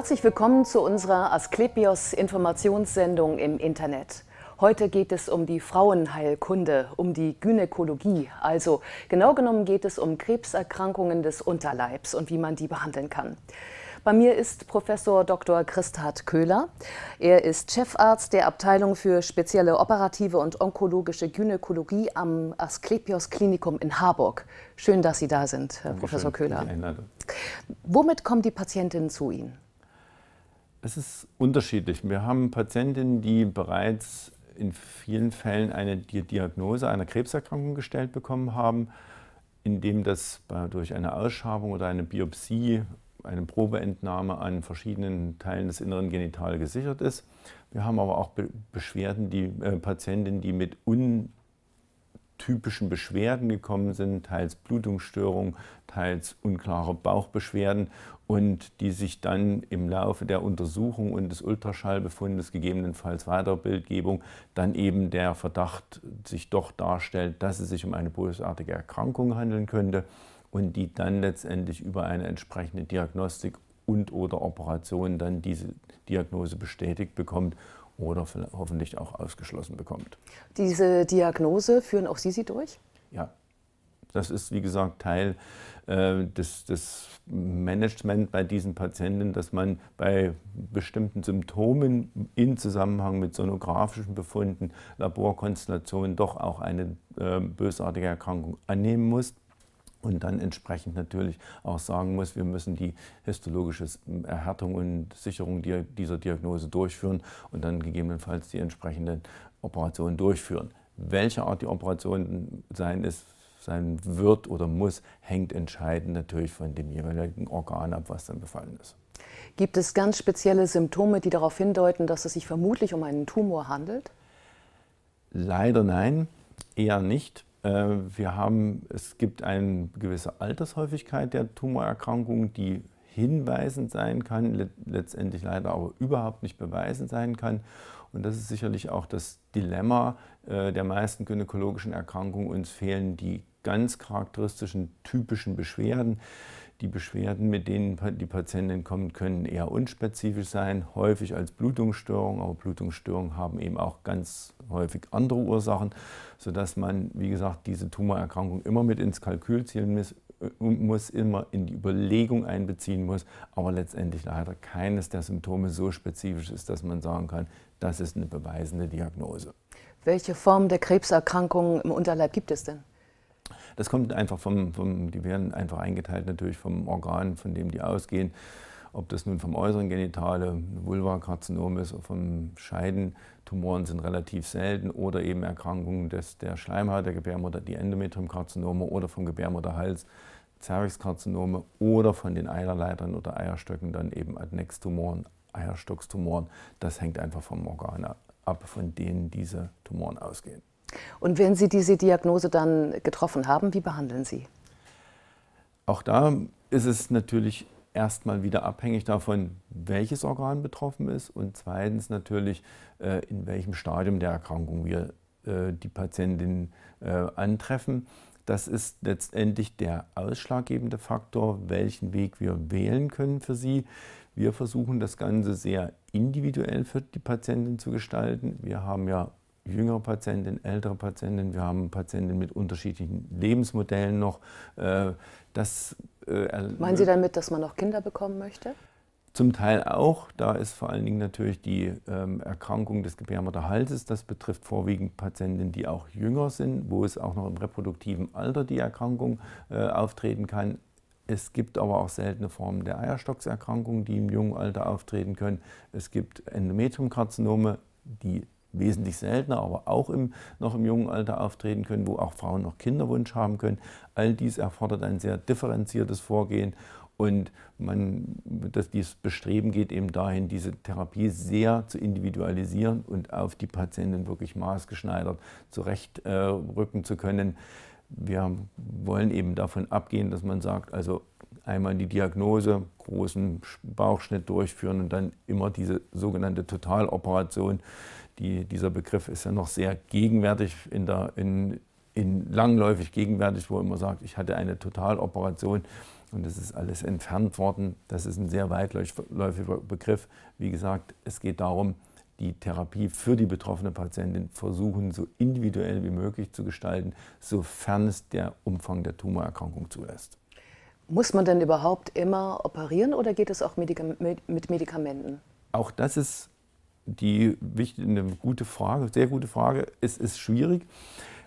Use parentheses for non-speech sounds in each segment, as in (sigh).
Herzlich willkommen zu unserer Asklepios Informationssendung im Internet. Heute geht es um die Frauenheilkunde, um die Gynäkologie. Also genau genommen geht es um Krebserkrankungen des Unterleibs und wie man die behandeln kann. Bei mir ist Professor Dr. Christhard Köhler. Er ist Chefarzt der Abteilung für spezielle operative und onkologische Gynäkologie am Asklepios Klinikum in Harburg. Schön, dass Sie da sind, Herr Professor Köhler. Womit kommen die Patientinnen zu Ihnen? Es ist unterschiedlich. Wir haben Patientinnen, die bereits in vielen Fällen eine Diagnose einer Krebserkrankung gestellt bekommen haben, indem das durch eine Ausschabung oder eine Biopsie, eine Probeentnahme an verschiedenen Teilen des inneren Genital gesichert ist. Wir haben aber auch Beschwerden, die äh, Patientinnen, die mit un typischen Beschwerden gekommen sind, teils Blutungsstörungen, teils unklare Bauchbeschwerden und die sich dann im Laufe der Untersuchung und des Ultraschallbefundes, gegebenenfalls weiterer Bildgebung, dann eben der Verdacht sich doch darstellt, dass es sich um eine bösartige Erkrankung handeln könnte und die dann letztendlich über eine entsprechende Diagnostik und oder Operation dann diese Diagnose bestätigt bekommt oder hoffentlich auch ausgeschlossen bekommt. Diese Diagnose führen auch Sie sie durch? Ja. Das ist, wie gesagt, Teil äh, des, des Management bei diesen Patienten, dass man bei bestimmten Symptomen in Zusammenhang mit sonografischen Befunden, Laborkonstellationen doch auch eine äh, bösartige Erkrankung annehmen muss und dann entsprechend natürlich auch sagen muss, wir müssen die histologische Erhärtung äh, und Sicherung dieser Diagnose durchführen und dann gegebenenfalls die entsprechenden Operationen durchführen. Welche Art die Operation sein ist, sein wird oder muss, hängt entscheidend natürlich von dem jeweiligen Organ ab, was dann befallen ist. Gibt es ganz spezielle Symptome, die darauf hindeuten, dass es sich vermutlich um einen Tumor handelt? Leider nein, eher nicht. Äh, wir haben, es gibt eine gewisse Altershäufigkeit der Tumorerkrankung, die hinweisend sein kann, letztendlich leider aber überhaupt nicht beweisend sein kann. Und das ist sicherlich auch das Dilemma äh, der meisten gynäkologischen Erkrankungen. Uns fehlen die ganz charakteristischen, typischen Beschwerden. Die Beschwerden, mit denen die Patienten kommen, können eher unspezifisch sein, häufig als Blutungsstörung, aber Blutungsstörungen haben eben auch ganz häufig andere Ursachen, sodass man, wie gesagt, diese Tumorerkrankung immer mit ins Kalkül ziehen muss, äh, muss immer in die Überlegung einbeziehen muss, aber letztendlich leider keines der Symptome so spezifisch ist, dass man sagen kann, das ist eine beweisende Diagnose. Welche Form der Krebserkrankungen im Unterleib gibt es denn? Das kommt einfach vom, vom, die werden einfach eingeteilt natürlich vom Organ, von dem die ausgehen. Ob das nun vom äußeren Genitale Vulvakarzinom ist oder vom Scheidentumoren sind relativ selten oder eben Erkrankungen des, der Schleimhaut, der Gebärmutter, die Endometriumkarzinome oder vom Gebärmutterhals, Cervixkarzinome oder von den Eierleitern oder Eierstöcken dann eben Adnextumoren, Eierstockstumoren. Das hängt einfach vom Organ ab, von denen diese Tumoren ausgehen. Und wenn Sie diese Diagnose dann getroffen haben, wie behandeln Sie? Auch da ist es natürlich erstmal wieder abhängig davon, welches Organ betroffen ist und zweitens natürlich, äh, in welchem Stadium der Erkrankung wir äh, die Patientin äh, antreffen. Das ist letztendlich der ausschlaggebende Faktor, welchen Weg wir wählen können für sie. Wir versuchen das Ganze sehr individuell für die Patientin zu gestalten. Wir haben ja jüngere Patienten, ältere Patienten, wir haben Patienten mit unterschiedlichen Lebensmodellen noch. Äh, das, äh, Meinen Sie damit, dass man noch Kinder bekommen möchte? Zum Teil auch. Da ist vor allen Dingen natürlich die ähm, Erkrankung des Gebärmutterhalses. Das betrifft vorwiegend Patienten, die auch jünger sind, wo es auch noch im reproduktiven Alter die Erkrankung äh, auftreten kann. Es gibt aber auch seltene Formen der Eierstockserkrankung, die im jungen Alter auftreten können. Es gibt Endometriumkarzinome, die wesentlich seltener, aber auch im, noch im jungen Alter auftreten können, wo auch Frauen noch Kinderwunsch haben können. All dies erfordert ein sehr differenziertes Vorgehen und man, dass dieses Bestreben geht eben dahin, diese Therapie sehr zu individualisieren und auf die Patienten wirklich maßgeschneidert zurechtrücken äh, zu können. Wir wollen eben davon abgehen, dass man sagt, also einmal die Diagnose, großen Bauchschnitt durchführen und dann immer diese sogenannte Totaloperation die, dieser Begriff ist ja noch sehr gegenwärtig in der, in, in langläufig gegenwärtig, wo immer sagt, ich hatte eine Totaloperation und es ist alles entfernt worden. Das ist ein sehr weitläufiger Begriff. Wie gesagt, es geht darum, die Therapie für die betroffene Patientin versuchen, so individuell wie möglich zu gestalten, sofern es der Umfang der Tumorerkrankung zulässt. Muss man denn überhaupt immer operieren oder geht es auch mit Medikamenten? Auch das ist die wichtig, eine gute Frage, sehr gute Frage. Es ist schwierig.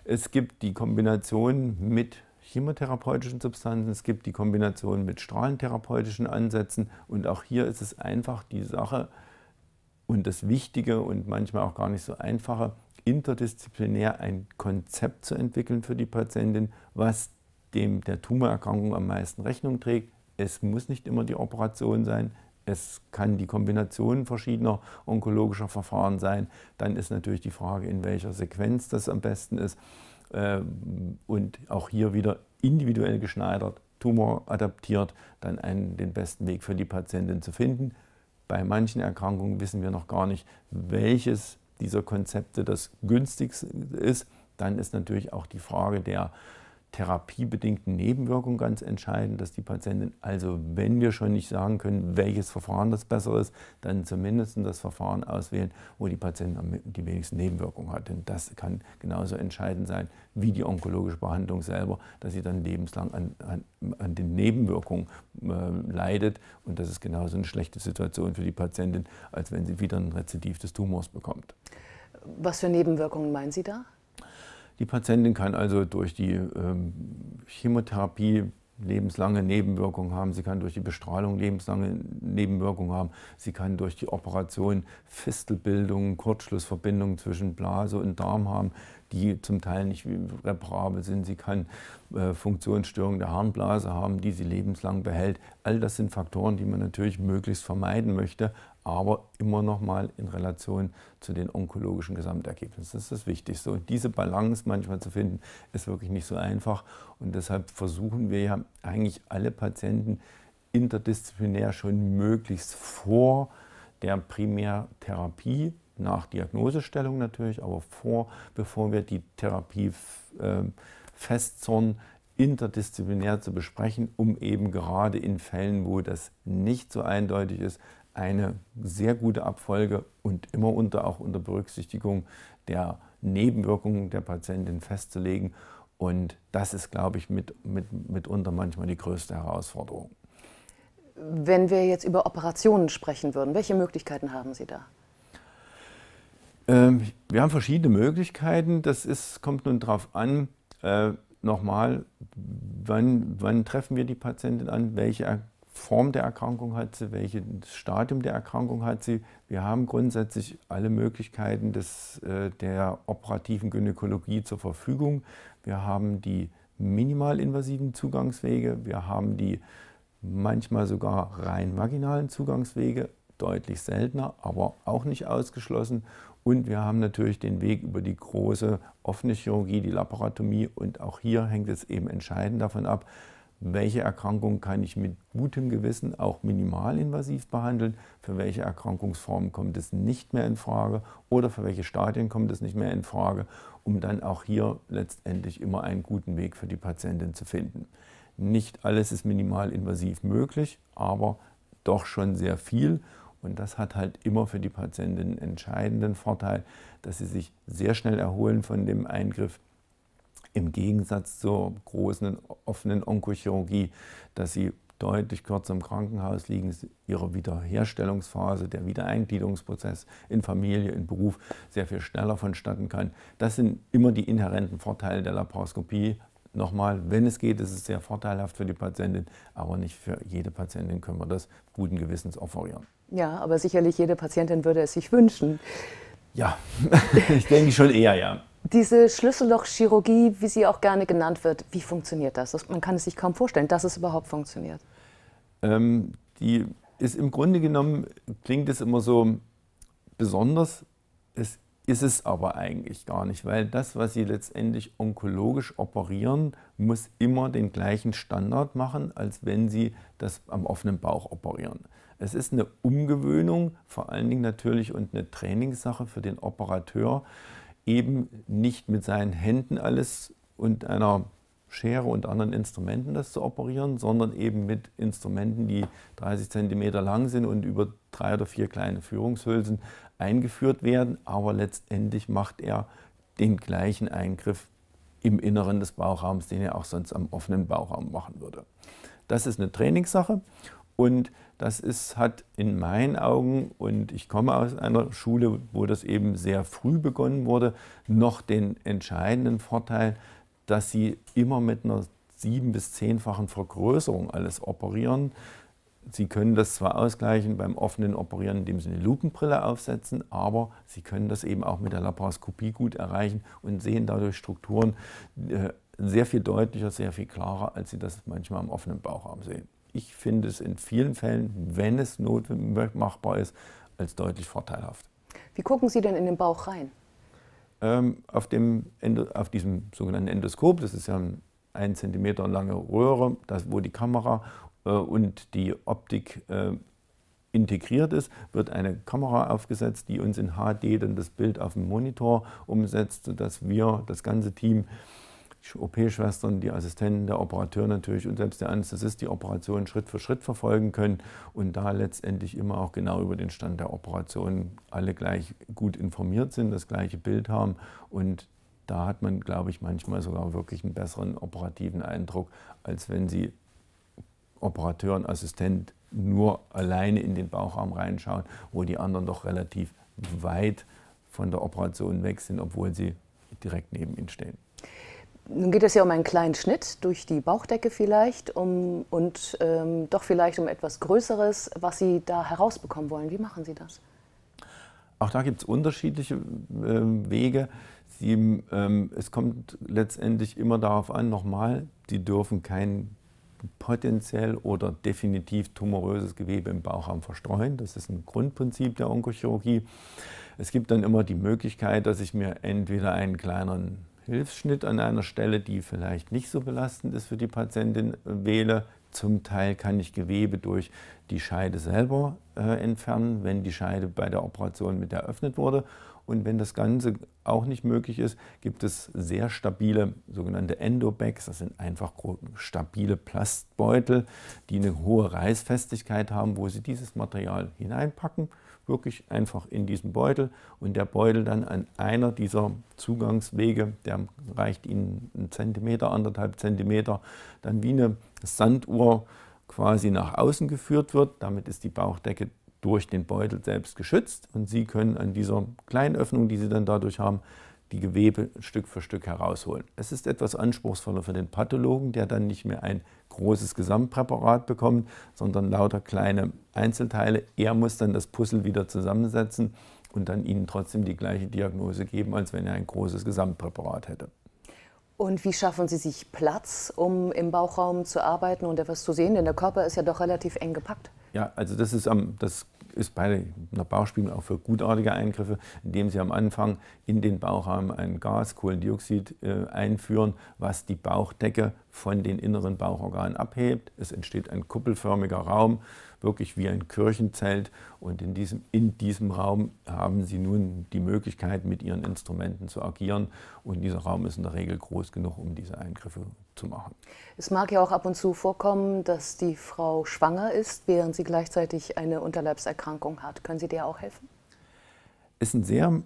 Es gibt die Kombination mit chemotherapeutischen Substanzen, es gibt die Kombination mit strahlentherapeutischen Ansätzen und auch hier ist es einfach die Sache und das Wichtige und manchmal auch gar nicht so einfache, interdisziplinär ein Konzept zu entwickeln für die Patientin, was dem der Tumorerkrankung am meisten Rechnung trägt. Es muss nicht immer die Operation sein, es kann die Kombination verschiedener onkologischer Verfahren sein. Dann ist natürlich die Frage, in welcher Sequenz das am besten ist. Ähm, und auch hier wieder individuell geschneidert, tumoradaptiert, dann einen, den besten Weg für die Patientin zu finden. Bei manchen Erkrankungen wissen wir noch gar nicht, welches dieser Konzepte das günstigste ist. Dann ist natürlich auch die Frage der therapiebedingten Nebenwirkungen ganz entscheidend, dass die Patientin, also wenn wir schon nicht sagen können, welches Verfahren das bessere ist, dann zumindest das Verfahren auswählen, wo die Patientin die wenigsten Nebenwirkungen hat. Denn das kann genauso entscheidend sein wie die onkologische Behandlung selber, dass sie dann lebenslang an, an, an den Nebenwirkungen äh, leidet. Und das ist genauso eine schlechte Situation für die Patientin, als wenn sie wieder ein Rezidiv des Tumors bekommt. Was für Nebenwirkungen meinen Sie da? Die Patientin kann also durch die ähm, Chemotherapie lebenslange Nebenwirkungen haben, sie kann durch die Bestrahlung lebenslange Nebenwirkungen haben, sie kann durch die Operation Fistelbildungen, Kurzschlussverbindungen zwischen Blase und Darm haben, die zum Teil nicht reparabel sind, sie kann äh, Funktionsstörungen der Harnblase haben, die sie lebenslang behält. All das sind Faktoren, die man natürlich möglichst vermeiden möchte, aber immer noch mal in Relation zu den onkologischen Gesamtergebnissen. Das ist das Wichtigste. Und diese Balance manchmal zu finden, ist wirklich nicht so einfach. Und deshalb versuchen wir ja eigentlich alle Patienten interdisziplinär schon möglichst vor der Primärtherapie, nach Diagnosestellung natürlich, aber vor, bevor wir die Therapie äh, festzorn, interdisziplinär zu besprechen, um eben gerade in Fällen, wo das nicht so eindeutig ist, eine sehr gute Abfolge und immer unter, auch unter Berücksichtigung der Nebenwirkungen der Patientin festzulegen. Und das ist, glaube ich, mit, mit, mitunter manchmal die größte Herausforderung. Wenn wir jetzt über Operationen sprechen würden, welche Möglichkeiten haben Sie da? Ähm, wir haben verschiedene Möglichkeiten. Das ist, kommt nun darauf an, äh, nochmal, wann, wann treffen wir die Patientin an, welche Form der Erkrankung hat sie, welches Stadium der Erkrankung hat sie. Wir haben grundsätzlich alle Möglichkeiten des, äh, der operativen Gynäkologie zur Verfügung. Wir haben die minimalinvasiven Zugangswege, wir haben die manchmal sogar rein vaginalen Zugangswege, deutlich seltener, aber auch nicht ausgeschlossen. Und wir haben natürlich den Weg über die große offene Chirurgie, die Laparatomie. Und auch hier hängt es eben entscheidend davon ab, welche Erkrankungen kann ich mit gutem Gewissen auch minimalinvasiv behandeln, für welche Erkrankungsformen kommt es nicht mehr in Frage oder für welche Stadien kommt es nicht mehr in Frage, um dann auch hier letztendlich immer einen guten Weg für die Patientin zu finden. Nicht alles ist minimalinvasiv möglich, aber doch schon sehr viel. Und das hat halt immer für die Patientin einen entscheidenden Vorteil, dass sie sich sehr schnell erholen von dem Eingriff, im Gegensatz zur großen offenen Onkochirurgie, dass sie deutlich kürzer im Krankenhaus liegen, ihre Wiederherstellungsphase, der Wiedereingliederungsprozess in Familie, in Beruf sehr viel schneller vonstatten kann. Das sind immer die inhärenten Vorteile der Laparoskopie. Nochmal, wenn es geht, ist es sehr vorteilhaft für die Patientin, aber nicht für jede Patientin können wir das guten Gewissens offerieren. Ja, aber sicherlich jede Patientin würde es sich wünschen. Ja, (laughs) ich denke schon eher, ja. Diese Schlüssellochchirurgie, wie sie auch gerne genannt wird, wie funktioniert das? Man kann es sich kaum vorstellen, dass es überhaupt funktioniert. Ähm, die ist im Grunde genommen, klingt es immer so besonders, es ist es aber eigentlich gar nicht, weil das, was sie letztendlich onkologisch operieren, muss immer den gleichen Standard machen, als wenn sie das am offenen Bauch operieren. Es ist eine Umgewöhnung, vor allen Dingen natürlich und eine Trainingssache für den Operateur, eben nicht mit seinen Händen alles und einer Schere und anderen Instrumenten das zu operieren, sondern eben mit Instrumenten, die 30 cm lang sind und über drei oder vier kleine Führungshülsen eingeführt werden. Aber letztendlich macht er den gleichen Eingriff im Inneren des Bauchraums, den er auch sonst am offenen Bauchraum machen würde. Das ist eine Trainingssache und das ist, hat in meinen Augen, und ich komme aus einer Schule, wo das eben sehr früh begonnen wurde, noch den entscheidenden Vorteil, dass sie immer mit einer sieben- bis zehnfachen Vergrößerung alles operieren. Sie können das zwar ausgleichen beim offenen Operieren, indem Sie eine Lupenbrille aufsetzen, aber Sie können das eben auch mit der Laparoskopie gut erreichen und sehen dadurch Strukturen äh, sehr viel deutlicher, sehr viel klarer, als Sie das manchmal am offenen Bauchraum sehen ich finde es in vielen Fällen, wenn es notwendig machbar ist, als deutlich vorteilhaft. Wie gucken Sie denn in den Bauch rein? Ähm, auf, dem, auf diesem sogenannten Endoskop, das ist ja eine 1 cm lange Röhre, das, wo die Kamera äh, und die Optik äh, integriert ist, wird eine Kamera aufgesetzt, die uns in HD dann das Bild auf den Monitor umsetzt, sodass wir, das ganze Team, die OP-Schwestern, die Assistenten, der Operateur natürlich und selbst der Anästhesist die Operation Schritt für Schritt verfolgen können und da letztendlich immer auch genau über den Stand der Operation alle gleich gut informiert sind, das gleiche Bild haben und da hat man, glaube ich, manchmal sogar wirklich einen besseren operativen Eindruck, als wenn Sie Operateur und Assistent nur alleine in den Bauchraum reinschauen, wo die anderen doch relativ weit von der Operation weg sind, obwohl sie direkt neben ihnen stehen. Nun geht es ja um einen kleinen Schnitt durch die Bauchdecke vielleicht um, und ähm, doch vielleicht um etwas Größeres, was Sie da herausbekommen wollen. Wie machen Sie das? Auch da gibt es unterschiedliche äh, Wege. Sie, ähm, es kommt letztendlich immer darauf an, nochmal, die dürfen kein potenziell oder definitiv tumoröses Gewebe im Bauchraum verstreuen. Das ist ein Grundprinzip der Onkochirurgie. Es gibt dann immer die Möglichkeit, dass ich mir entweder einen kleineren Hilfsschnitt an einer Stelle, die vielleicht nicht so belastend ist für die Patientin, äh, wähle. Zum Teil kann ich Gewebe durch die Scheide selber äh, entfernen, wenn die Scheide bei der Operation mit eröffnet wurde. Und wenn das Ganze auch nicht möglich ist, gibt es sehr stabile sogenannte Endobags. Das sind einfach stabile Plastbeutel, die eine hohe Reißfestigkeit haben, wo Sie dieses Material hineinpacken wirklich einfach in diesen Beutel und der Beutel dann an einer dieser Zugangswege, der reicht Ihnen einen Zentimeter, anderthalb Zentimeter, dann wie eine Sanduhr quasi nach außen geführt wird. Damit ist die Bauchdecke durch den Beutel selbst geschützt und Sie können an dieser kleinen Öffnung, die Sie dann dadurch haben, die Gewebe Stück für Stück herausholen. Es ist etwas anspruchsvoller für den Pathologen, der dann nicht mehr ein großes Gesamtpräparat bekommt, sondern lauter kleine Einzelteile. Er muss dann das Puzzle wieder zusammensetzen und dann ihnen trotzdem die gleiche Diagnose geben, als wenn er ein großes Gesamtpräparat hätte. Und wie schaffen Sie sich Platz, um im Bauchraum zu arbeiten und etwas zu sehen? Denn der Körper ist ja doch relativ eng gepackt. Ja, also das ist am, das ist bei einer Bauchspiegel auch für gutartige Eingriffe, indem Sie am Anfang in den Bauchraum ein Gas, Kohlendioxid, äh, einführen, was die Bauchdecke von den inneren Bauchorganen abhebt. Es entsteht ein kuppelförmiger Raum wirklich wie ein Kirchenzelt. Und in diesem, in diesem Raum haben sie nun die Möglichkeit, mit ihren Instrumenten zu agieren. Und dieser Raum ist in der Regel groß genug, um diese Eingriffe zu machen. Es mag ja auch ab und zu vorkommen, dass die Frau schwanger ist, während sie gleichzeitig eine Unterleibserkrankung hat. Können Sie der auch helfen? Ist ein sehr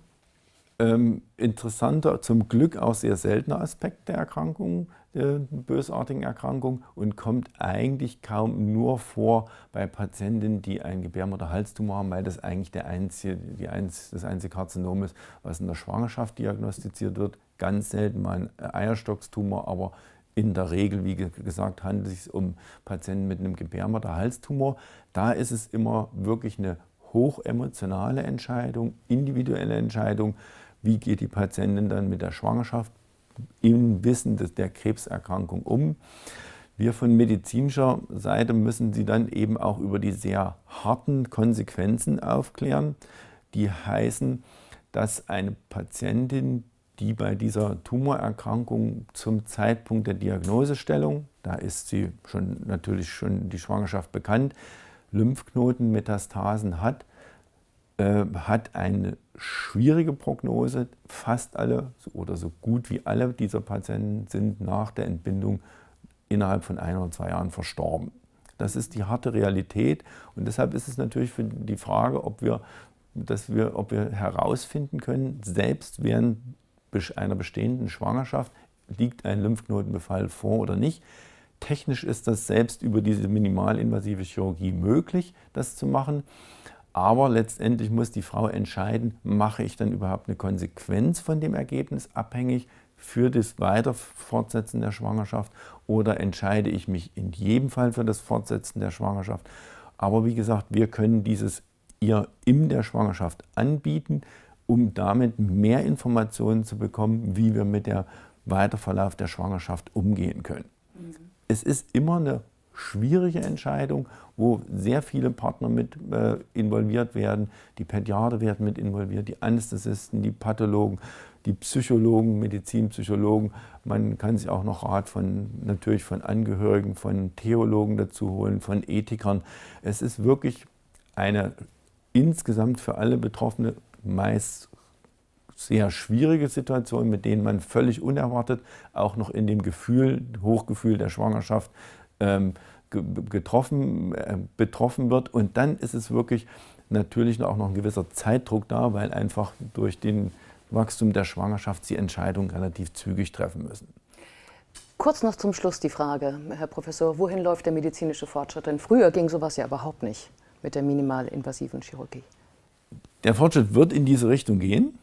ähm, interessanter, zum Glück auch sehr seltener Aspekt der Erkrankung äh, bösartigen Erkrankung und kommt eigentlich kaum nur vor bei Patienten, die einen Gebärmutter-Halstumor haben, weil das eigentlich der einzige, die einz, das einzige Karzinom ist, was in der Schwangerschaft diagnostiziert wird. Ganz selten mal ein äh, Eierstockstumor, aber in der Regel, wie gesagt, handelt es sich um Patienten mit einem Gebärmutter-Halstumor. Da ist es immer wirklich eine hochemotionale Entscheidung, individuelle Entscheidung. Wie geht die Patientin dann mit der Schwangerschaft im Wissen der Krebserkrankung um. Wir von medizinischer Seite müssen sie dann eben auch über die sehr harten Konsequenzen aufklären, die heißen, dass eine Patientin, die bei dieser Tumorerkrankung zum Zeitpunkt der Diagnosestellung, da ist sie schon natürlich schon die Schwangerschaft bekannt, Lymphknotenmetastasen hat, ähm, hat eine schwierige Prognose. Fast alle oder so gut wie alle dieser Patienten sind nach der Entbindung innerhalb von ein oder zwei Jahren verstorben. Das ist die harte Realität und deshalb ist es natürlich für die Frage, ob wir, dass wir, ob wir herausfinden können, selbst während einer bestehenden Schwangerschaft liegt ein Lymphknotenbefall vor oder nicht. Technisch ist das selbst über diese minimalinvasive Chirurgie möglich, das zu machen. Aber letztendlich muss die Frau entscheiden, mache ich dann überhaupt eine Konsequenz von dem Ergebnis abhängig für das Weiterfortsetzen der Schwangerschaft oder entscheide ich mich in jedem Fall für das Fortsetzen der Schwangerschaft. Aber wie gesagt, wir können dieses ihr in der Schwangerschaft anbieten, um damit mehr Informationen zu bekommen, wie wir mit dem Weiterverlauf der Schwangerschaft umgehen können. Mhm. Es ist immer eine schwierige Entscheidung, wo sehr viele Partner mit äh, involviert werden. Die Pädiater werden mit involviert, die Anästhesisten, die Pathologen, die Psychologen, Medizinpsychologen. Man kann sich auch noch Rat von natürlich von Angehörigen, von Theologen dazu holen, von Ethikern. Es ist wirklich eine insgesamt für alle Betroffene meist sehr schwierige Situation, mit denen man völlig unerwartet auch noch in dem Gefühl, Hochgefühl der Schwangerschaft ähm, getroffen, äh, betroffen wird. Und dann ist es wirklich natürlich auch noch ein gewisser Zeitdruck da, weil einfach durch den Wachstum der Schwangerschaft sie Entscheidungen relativ zügig treffen müssen. Kurz noch zum Schluss die Frage, Herr Professor, wohin läuft der medizinische Fortschritt? Denn früher ging sowas ja überhaupt nicht mit der minimalinvasiven Chirurgie. Der Fortschritt wird in diese Richtung gehen.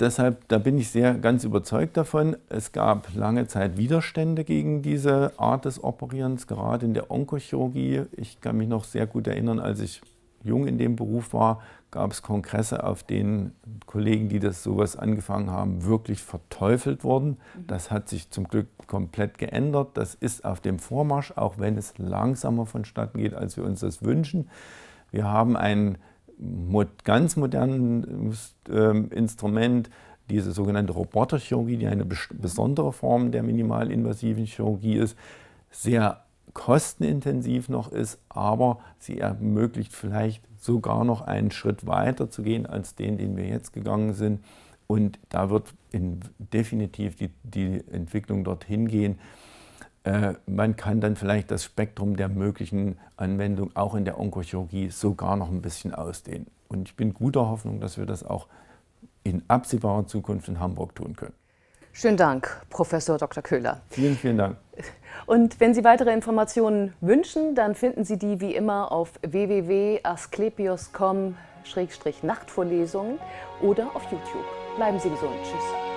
Deshalb, da bin ich sehr ganz überzeugt davon. Es gab lange Zeit Widerstände gegen diese Art des Operierens, gerade in der Onkochirurgie. Ich kann mich noch sehr gut erinnern, als ich jung in dem Beruf war, gab es Kongresse, auf denen Kollegen, die das sowas angefangen haben, wirklich verteufelt wurden. Das hat sich zum Glück komplett geändert. Das ist auf dem Vormarsch, auch wenn es langsamer vonstatten geht, als wir uns das wünschen. Wir haben einen ganz modernes ähm, Instrument, diese sogenannte Roboterchirurgie, die eine besondere Form der minimalinvasiven Chirurgie ist, sehr kostenintensiv noch ist, aber sie ermöglicht vielleicht sogar noch einen Schritt weiter zu gehen als den, den wir jetzt gegangen sind. Und da wird in, definitiv die, die Entwicklung dorthin gehen, äh, man kann dann vielleicht das Spektrum der möglichen Anwendung auch in der Onkochirurgie sogar noch ein bisschen ausdehnen. Und ich bin guter Hoffnung, dass wir das auch in absehbarer Zukunft in Hamburg tun können. Schönen Dank, Professor Dr. Köhler. Vielen, vielen Dank. Und wenn Sie weitere Informationen wünschen, dann finden Sie die wie immer auf www.asklepios.com-nachtvorlesungen oder auf YouTube. Bleiben Sie gesund. Tschüss.